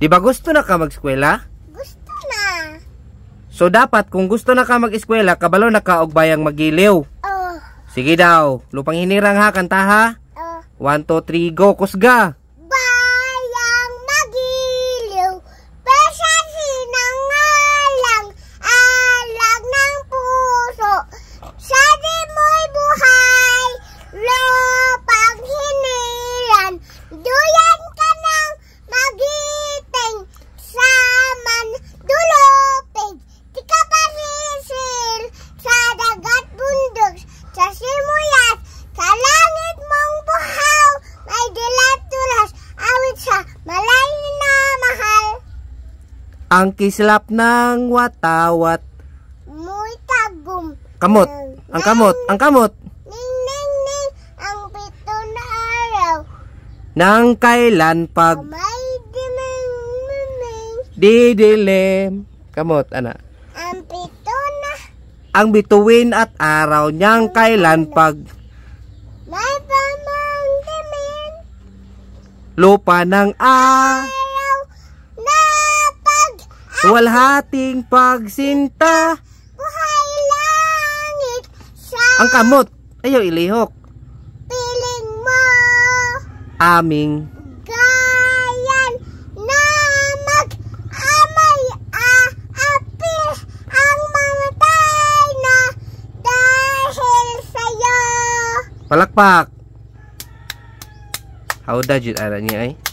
Di ba gusto na ka mag-eskwela? Gusto na. So dapat kung gusto na ka mag-eskwela, kabalo na ka og bayang magiliw. Oh. Sige daw, lupang hinirang ha, kanta ha. Oh. 1, 2, 3, go, kusga. Ang kislap ng watawat. Muitagum. Kamot. Ang kamot. Ang kamot. Ning, ning, ning. Ang pito na araw. Nang kailan pag... Kamay oh, dilim, maming. Didilim. Kamot, ana. Ang pito na... Ang bituin at araw niyang kailan pag... May pamang dilim. Lupa ng a... Ah. Walhating pagsinta. Buhay langit Ang kamot. Ayaw ilihok. Piling mo. Aming. Gayan na mag-amay aapi ang mamatay na dahil sa'yo. Palakpak. How did you, ara Eh?